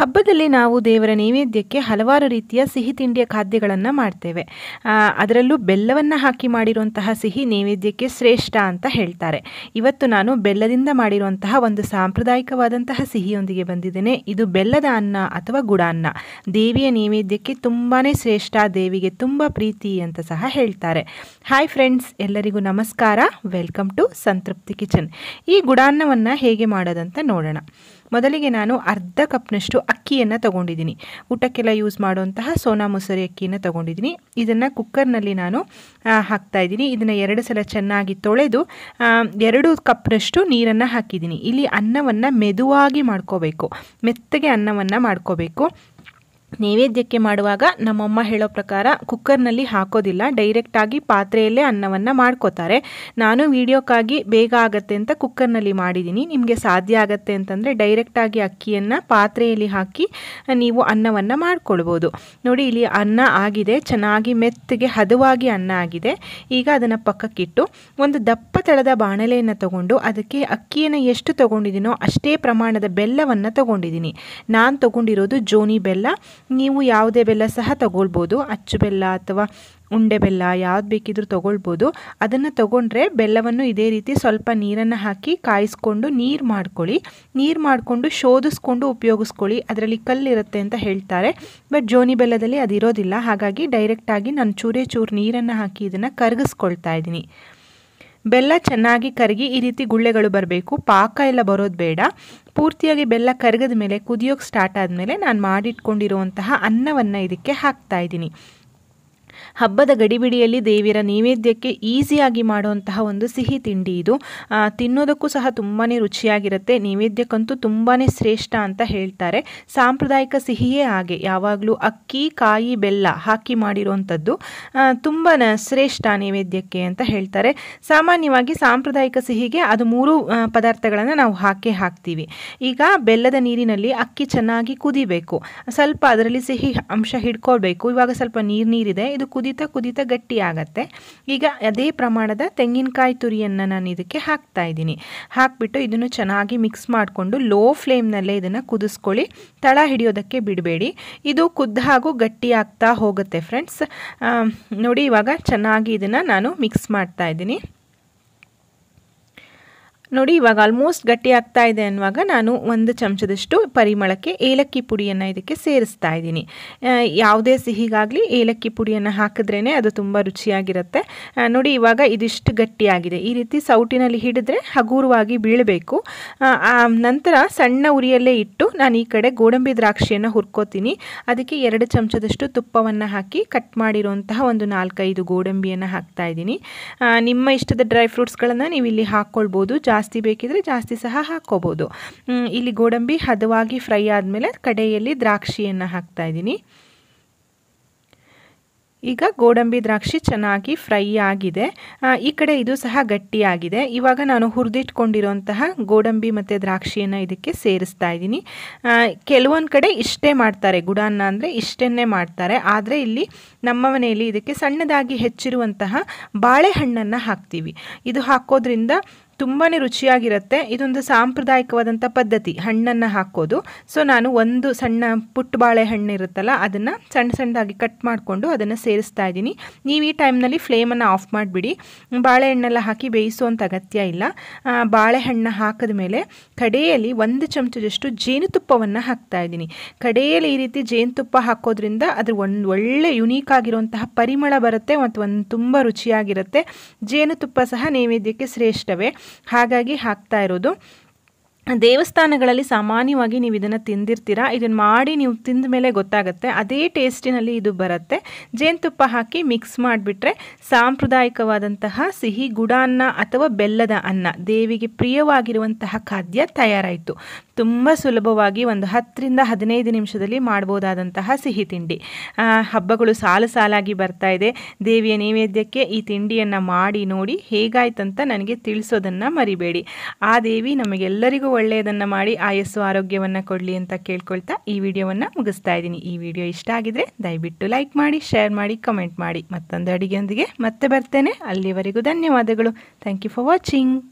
ಹಬ್ಬದಲ್ಲಿ ನಾವು ದೇವರ ನೈವೇದ್ಯಕ್ಕೆ ಹಲವಾರು ರೀತಿಯ ಸಿಹಿ ತಿಂಡಿಯ ಖಾದ್ಯಗಳನ್ನು ಮಾಡ್ತೇವೆ ಅದರಲ್ಲೂ ಬೆಲ್ಲವನ್ನು ಹಾಕಿ ಮಾಡಿರುವಂತಹ ಸಿಹಿ ನೈವೇದ್ಯಕ್ಕೆ ಶ್ರೇಷ್ಠ ಅಂತ ಹೇಳ್ತಾರೆ ಇವತ್ತು ನಾನು ಬೆಲ್ಲದಿಂದ ಮಾಡಿರುವಂತಹ ಒಂದು ಸಾಂಪ್ರದಾಯಿಕವಾದಂತಹ ಸಿಹಿಯೊಂದಿಗೆ ಬಂದಿದ್ದೇನೆ ಇದು ಬೆಲ್ಲದ ಅನ್ನ ಅಥವಾ ಗುಡಾನ್ನ ದೇವಿಯ ನೈವೇದ್ಯಕ್ಕೆ ತುಂಬಾ ಶ್ರೇಷ್ಠ ದೇವಿಗೆ ತುಂಬ ಪ್ರೀತಿ ಅಂತ ಸಹ ಹೇಳ್ತಾರೆ ಹಾಯ್ ಫ್ರೆಂಡ್ಸ್ ಎಲ್ಲರಿಗೂ ನಮಸ್ಕಾರ ವೆಲ್ಕಮ್ ಟು ಸಂತೃಪ್ತಿ ಕಿಚನ್ ಈ ಗುಡಾನ್ನವನ್ನು ಹೇಗೆ ಮಾಡೋದಂತ ನೋಡೋಣ ಮೊದಲಿಗೆ ನಾನು ಅರ್ಧ ಕಪ್ನಷ್ಟು ಅಕ್ಕಿಯನ್ನು ತಗೊಂಡಿದ್ದೀನಿ ಊಟಕ್ಕೆಲ್ಲ ಯೂಸ್ ಮಾಡುವಂತಹ ಸೋನಾ ಮೊಸರಿ ಅಕ್ಕಿಯನ್ನು ತಗೊಂಡಿದ್ದೀನಿ ಇದನ್ನು ಕುಕ್ಕರ್ನಲ್ಲಿ ನಾನು ಹಾಕ್ತಾ ಇದ್ದೀನಿ ಇದನ್ನು ಎರಡು ಸಲ ಚೆನ್ನಾಗಿ ತೊಳೆದು ಎರಡು ಕಪ್ನಷ್ಟು ನೀರನ್ನು ಹಾಕಿದ್ದೀನಿ ಇಲ್ಲಿ ಅನ್ನವನ್ನು ಮೆದುವಾಗಿ ಮಾಡ್ಕೋಬೇಕು ಮೆತ್ತಗೆ ಅನ್ನವನ್ನು ಮಾಡ್ಕೋಬೇಕು ನೈವೇದ್ಯಕ್ಕೆ ಮಾಡುವಾಗ ನಮ್ಮಮ್ಮ ಹೇಳೋ ಪ್ರಕಾರ ಕುಕ್ಕರ್ನಲ್ಲಿ ಹಾಕೋದಿಲ್ಲ ಡೈರೆಕ್ಟಾಗಿ ಪಾತ್ರೆಯಲ್ಲೇ ಅನ್ನವನ್ನು ಮಾಡ್ಕೋತಾರೆ ನಾನು ವೀಡಿಯೋಕ್ಕಾಗಿ ಬೇಗ ಆಗುತ್ತೆ ಅಂತ ಕುಕ್ಕರ್ನಲ್ಲಿ ಮಾಡಿದ್ದೀನಿ ನಿಮಗೆ ಸಾಧ್ಯ ಆಗುತ್ತೆ ಅಂತಂದರೆ ಡೈರೆಕ್ಟಾಗಿ ಅಕ್ಕಿಯನ್ನು ಪಾತ್ರೆಯಲ್ಲಿ ಹಾಕಿ ನೀವು ಅನ್ನವನ್ನು ಮಾಡಿಕೊಳ್ಬೋದು ನೋಡಿ ಇಲ್ಲಿ ಅನ್ನ ಆಗಿದೆ ಚೆನ್ನಾಗಿ ಮೆತ್ತಗೆ ಹದವಾಗಿ ಅನ್ನ ಆಗಿದೆ ಈಗ ಅದನ್ನು ಪಕ್ಕಕ್ಕಿಟ್ಟು ಒಂದು ದಪ್ಪ ತಳದ ಬಾಣಲೆಯನ್ನು ತಗೊಂಡು ಅದಕ್ಕೆ ಅಕ್ಕಿಯನ್ನು ಎಷ್ಟು ತಗೊಂಡಿದ್ದೀನೋ ಅಷ್ಟೇ ಪ್ರಮಾಣದ ಬೆಲ್ಲವನ್ನು ತಗೊಂಡಿದ್ದೀನಿ ನಾನು ತಗೊಂಡಿರೋದು ಜೋನಿ ಬೆಲ್ಲ ನೀವು ಯಾವುದೇ ಬೆಲ್ಲ ಸಹ ತಗೊಳ್ಬೋದು ಅಚ್ಚು ಬೆಲ್ಲ ಅಥವಾ ಉಂಡೆ ಬೆಲ್ಲ ಯಾವ್ದು ಬೇಕಿದ್ರೂ ತೊಗೊಳ್ಬೋದು ಅದನ್ನು ತಗೊಂಡ್ರೆ ಬೆಲ್ಲವನ್ನು ಇದೇ ರೀತಿ ಸ್ವಲ್ಪ ನೀರನ್ನು ಹಾಕಿ ಕಾಯಿಸ್ಕೊಂಡು ನೀರು ಮಾಡ್ಕೊಳ್ಳಿ ನೀರು ಮಾಡಿಕೊಂಡು ಶೋಧಿಸ್ಕೊಂಡು ಉಪಯೋಗಿಸ್ಕೊಳ್ಳಿ ಅದರಲ್ಲಿ ಕಲ್ಲಿರುತ್ತೆ ಅಂತ ಹೇಳ್ತಾರೆ ಬಟ್ ಜೋನಿ ಬೆಲ್ಲದಲ್ಲಿ ಅದಿರೋದಿಲ್ಲ ಹಾಗಾಗಿ ಡೈರೆಕ್ಟಾಗಿ ನಾನು ಚೂರೇ ಚೂರು ನೀರನ್ನು ಹಾಕಿ ಇದನ್ನು ಕರಗಿಸ್ಕೊಳ್ತಾ ಇದ್ದೀನಿ ಬೆಲ್ಲ ಚೆನ್ನಾಗಿ ಕರಗಿ ಈ ರೀತಿ ಗುಳ್ಳೆಗಳು ಬರಬೇಕು ಪಾಕ ಎಲ್ಲ ಬರೋದು ಬೇಡ ಪೂರ್ತಿಯಾಗಿ ಬೆಲ್ಲ ಕರಗದ ಮೇಲೆ ಕುದಿಯೋಕೆ ಸ್ಟಾರ್ಟ್ ಆದಮೇಲೆ ನಾನು ಮಾಡಿಟ್ಕೊಂಡಿರುವಂತಹ ಅನ್ನವನ್ನು ಇದಕ್ಕೆ ಹಾಕ್ತಾ ಹಬ್ಬದ ಗಡಿಬಿಡಿಯಲ್ಲಿ ದೇವಿಯರ ನೈವೇದ್ಯಕ್ಕೆ ಈಸಿಯಾಗಿ ಮಾಡುವಂತಹ ಒಂದು ಸಿಹಿ ತಿಂಡಿ ಇದು ತಿನ್ನೋದಕ್ಕೂ ಸಹ ತುಂಬಾ ರುಚಿಯಾಗಿರುತ್ತೆ ನೈವೇದ್ಯಕ್ಕಂತೂ ತುಂಬಾ ಶ್ರೇಷ್ಠ ಅಂತ ಹೇಳ್ತಾರೆ ಸಾಂಪ್ರದಾಯಿಕ ಸಿಹಿಯೇ ಹಾಗೆ ಯಾವಾಗಲೂ ಅಕ್ಕಿ ಕಾಯಿ ಬೆಲ್ಲ ಹಾಕಿ ಮಾಡಿರುವಂಥದ್ದು ತುಂಬ ಶ್ರೇಷ್ಠ ನೈವೇದ್ಯಕ್ಕೆ ಅಂತ ಹೇಳ್ತಾರೆ ಸಾಮಾನ್ಯವಾಗಿ ಸಾಂಪ್ರದಾಯಿಕ ಸಿಹಿಗೆ ಅದು ಮೂರು ಪದಾರ್ಥಗಳನ್ನು ನಾವು ಹಾಕೇ ಹಾಕ್ತೀವಿ ಈಗ ಬೆಲ್ಲದ ನೀರಿನಲ್ಲಿ ಅಕ್ಕಿ ಚೆನ್ನಾಗಿ ಕುದಿಬೇಕು ಸ್ವಲ್ಪ ಅದರಲ್ಲಿ ಸಿಹಿ ಅಂಶ ಹಿಡ್ಕೊಳ್ಬೇಕು ಇವಾಗ ಸ್ವಲ್ಪ ನೀರು ನೀರಿದೆ ಇದು ಕುದಿ ಕುದೀತಾ ಕುದೀತಾ ಗಟ್ಟಿ ಈಗ ಅದೇ ಪ್ರಮಾಣದ ತೆಂಗಿನಕಾಯಿ ತುರಿಯನ್ನು ನಾನು ಇದಕ್ಕೆ ಹಾಕ್ತಾ ಇದ್ದೀನಿ ಹಾಕಿಬಿಟ್ಟು ಇದನ್ನು ಚೆನ್ನಾಗಿ ಮಿಕ್ಸ್ ಮಾಡಿಕೊಂಡು ಲೋ ಫ್ಲೇಮ್ನಲ್ಲೇ ಇದನ್ನು ಕುದಿಸ್ಕೊಳ್ಳಿ ತಳ ಹಿಡಿಯೋದಕ್ಕೆ ಬಿಡಬೇಡಿ ಇದು ಕುದ್ದ ಹಾಗೂ ಗಟ್ಟಿ ಹೋಗುತ್ತೆ ಫ್ರೆಂಡ್ಸ್ ನೋಡಿ ಇವಾಗ ಚೆನ್ನಾಗಿ ಇದನ್ನು ನಾನು ಮಿಕ್ಸ್ ಮಾಡ್ತಾ ಇದ್ದೀನಿ ನೋಡಿ ಇವಾಗ ಆಲ್ಮೋಸ್ಟ್ ಗಟ್ಟಿ ಆಗ್ತಾ ಇದೆ ಅನ್ನುವಾಗ ನಾನು ಒಂದು ಚಮಚದಷ್ಟು ಪರಿಮಳಕ್ಕೆ ಏಲಕ್ಕಿ ಪುಡಿಯನ್ನು ಇದಕ್ಕೆ ಸೇರಿಸ್ತಾ ಇದ್ದೀನಿ ಯಾವುದೇ ಸಿಹಿಗಾಗಲಿ ಏಲಕ್ಕಿ ಪುಡಿಯನ್ನು ಹಾಕಿದ್ರೇ ಅದು ತುಂಬ ರುಚಿಯಾಗಿರುತ್ತೆ ನೋಡಿ ಇವಾಗ ಇದಿಷ್ಟು ಗಟ್ಟಿಯಾಗಿದೆ ಈ ರೀತಿ ಸೌಟಿನಲ್ಲಿ ಹಿಡಿದ್ರೆ ಹಗುರವಾಗಿ ಬೀಳಬೇಕು ನಂತರ ಸಣ್ಣ ಉರಿಯಲ್ಲೇ ಇಟ್ಟು ನಾನು ಈ ಕಡೆ ಗೋಡಂಬಿ ದ್ರಾಕ್ಷಿಯನ್ನು ಹುರ್ಕೋತೀನಿ ಅದಕ್ಕೆ ಎರಡು ಚಮಚದಷ್ಟು ತುಪ್ಪವನ್ನು ಹಾಕಿ ಕಟ್ ಮಾಡಿರುವಂತಹ ಒಂದು ನಾಲ್ಕೈದು ಗೋಡಂಬಿಯನ್ನು ಹಾಕ್ತಾ ಇದ್ದೀನಿ ನಿಮ್ಮ ಇಷ್ಟದ ಡ್ರೈ ಫ್ರೂಟ್ಸ್ಗಳನ್ನು ನೀವು ಇಲ್ಲಿ ಹಾಕ್ಕೊಳ್ಬೋದು ಜಾಸ್ತಿ ಬೇಕಿದ್ರೆ ಜಾಸ್ತಿ ಸಹ ಹಾಕ್ಕೋಬೋದು ಇಲ್ಲಿ ಗೋಡಂಬಿ ಹದವಾಗಿ ಫ್ರೈ ಆದಮೇಲೆ ಕಡೆಯಲ್ಲಿ ದ್ರಾಕ್ಷಿಯನ್ನು ಹಾಕ್ತಾ ಇದ್ದೀನಿ ಈಗ ಗೋಡಂಬಿ ದ್ರಾಕ್ಷಿ ಚೆನ್ನಾಗಿ ಫ್ರೈ ಆಗಿದೆ ಈ ಕಡೆ ಇದು ಸಹ ಗಟ್ಟಿಯಾಗಿದೆ ಇವಾಗ ನಾನು ಹುರಿದಿಟ್ಕೊಂಡಿರುವಂತಹ ಗೋಡಂಬಿ ಮತ್ತು ದ್ರಾಕ್ಷಿಯನ್ನು ಇದಕ್ಕೆ ಸೇರಿಸ್ತಾ ಇದ್ದೀನಿ ಕೆಲವೊಂದು ಕಡೆ ಇಷ್ಟೇ ಮಾಡ್ತಾರೆ ಗುಡಾನ್ನ ಅಂದರೆ ಇಷ್ಟನ್ನೇ ಮಾಡ್ತಾರೆ ಆದರೆ ಇಲ್ಲಿ ನಮ್ಮ ಮನೆಯಲ್ಲಿ ಇದಕ್ಕೆ ಸಣ್ಣದಾಗಿ ಹೆಚ್ಚಿರುವಂತಹ ಬಾಳೆಹಣ್ಣನ್ನು ಹಾಕ್ತೀವಿ ಇದು ಹಾಕೋದ್ರಿಂದ ತುಂಬಾ ರುಚಿಯಾಗಿರುತ್ತೆ ಇದೊಂದು ಸಾಂಪ್ರದಾಯಿಕವಾದಂಥ ಪದ್ಧತಿ ಹಣ್ಣನ್ನು ಹಾಕೋದು ಸೊ ನಾನು ಒಂದು ಸಣ್ಣ ಪುಟ್ಟ ಬಾಳೆಹಣ್ಣು ಇರುತ್ತಲ್ಲ ಅದನ್ನು ಸಣ್ಣ ಸಣ್ಣದಾಗಿ ಕಟ್ ಮಾಡಿಕೊಂಡು ಅದನ್ನು ಸೇರಿಸ್ತಾ ಇದ್ದೀನಿ ನೀವು ಈ ಟೈಮ್ನಲ್ಲಿ ಫ್ಲೇಮನ್ನು ಆಫ್ ಮಾಡಿಬಿಡಿ ಬಾಳೆಹಣ್ಣೆಲ್ಲ ಹಾಕಿ ಬೇಯಿಸುವಂಥ ಅಗತ್ಯ ಇಲ್ಲ ಬಾಳೆಹಣ್ಣು ಹಾಕಿದ ಮೇಲೆ ಕಡೆಯಲ್ಲಿ ಒಂದು ಚಮಚದಷ್ಟು ಜೇನುತುಪ್ಪವನ್ನು ಹಾಕ್ತಾ ಇದ್ದೀನಿ ಕಡೆಯಲ್ಲಿ ಈ ರೀತಿ ಜೇನುತುಪ್ಪ ಹಾಕೋದ್ರಿಂದ ಅದ್ರ ಒಂದು ಒಳ್ಳೆ ಯುನೀಕ್ ಆಗಿರುವಂತಹ ಪರಿಮಳ ಬರುತ್ತೆ ಮತ್ತು ಒಂದು ತುಂಬ ರುಚಿಯಾಗಿರುತ್ತೆ ಜೇನುತುಪ್ಪ ಸಹ ನೈವೇದ್ಯಕ್ಕೆ ಶ್ರೇಷ್ಠವೇ ಹಾಗಾಗಿ ಹಾಕ್ತಾ ಇರೋದು ದೇವಸ್ಥಾನಗಳಲ್ಲಿ ಸಾಮಾನ್ಯವಾಗಿ ನೀವು ಇದನ್ನು ತಿಂದಿರ್ತೀರ ಇದನ್ನು ಮಾಡಿ ನೀವು ತಿಂದ ಮೇಲೆ ಗೊತ್ತಾಗುತ್ತೆ ಅದೇ ಟೇಸ್ಟಿನಲ್ಲಿ ಇದು ಬರುತ್ತೆ ಜೇನುತುಪ್ಪ ಹಾಕಿ ಮಿಕ್ಸ್ ಮಾಡಿಬಿಟ್ರೆ ಸಾಂಪ್ರದಾಯಿಕವಾದಂತಹ ಸಿಹಿ ಅನ್ನ ಅಥವಾ ಬೆಲ್ಲದ ಅನ್ನ ದೇವಿಗೆ ಪ್ರಿಯವಾಗಿರುವಂತಹ ಖಾದ್ಯ ತಯಾರಾಯಿತು ತುಂಬ ಸುಲಭವಾಗಿ ಒಂದು ಹತ್ತರಿಂದ ಹದಿನೈದು ನಿಮಿಷದಲ್ಲಿ ಮಾಡ್ಬೋದಾದಂತಹ ಸಿಹಿ ತಿಂಡಿ ಹಬ್ಬಗಳು ಸಾಲು ಸಾಲಾಗಿ ಬರ್ತಾ ಇದೆ ದೇವಿಯ ನೈವೇದ್ಯಕ್ಕೆ ಈ ತಿಂಡಿಯನ್ನು ಮಾಡಿ ನೋಡಿ ಹೇಗಾಯ್ತಂತ ನನಗೆ ತಿಳಿಸೋದನ್ನು ಮರಿಬೇಡಿ ಆ ದೇವಿ ನಮಗೆಲ್ಲರಿಗೂ ಒಳ್ಳೆಯದನ್ನು ಮಾಡಿ ಆಯಸ್ಸು ಆರೋಗ್ಯವನ್ನು ಕೊಡಲಿ ಅಂತ ಕೇಳ್ಕೊಳ್ತಾ ಈ ವಿಡಿಯೋವನ್ನು ಮುಗಿಸ್ತಾ ಇದ್ದೀನಿ ಈ ವಿಡಿಯೋ ಇಷ್ಟ ಆಗಿದ್ರೆ ದಯವಿಟ್ಟು ಲೈಕ್ ಮಾಡಿ ಶೇರ್ ಮಾಡಿ ಕಮೆಂಟ್ ಮಾಡಿ ಮತ್ತೊಂದು ಅಡುಗೆಯೊಂದಿಗೆ ಮತ್ತೆ ಬರ್ತೇನೆ ಅಲ್ಲಿವರೆಗೂ ಧನ್ಯವಾದಗಳು ಥ್ಯಾಂಕ್ ಯು ಫಾರ್ ವಾಚಿಂಗ್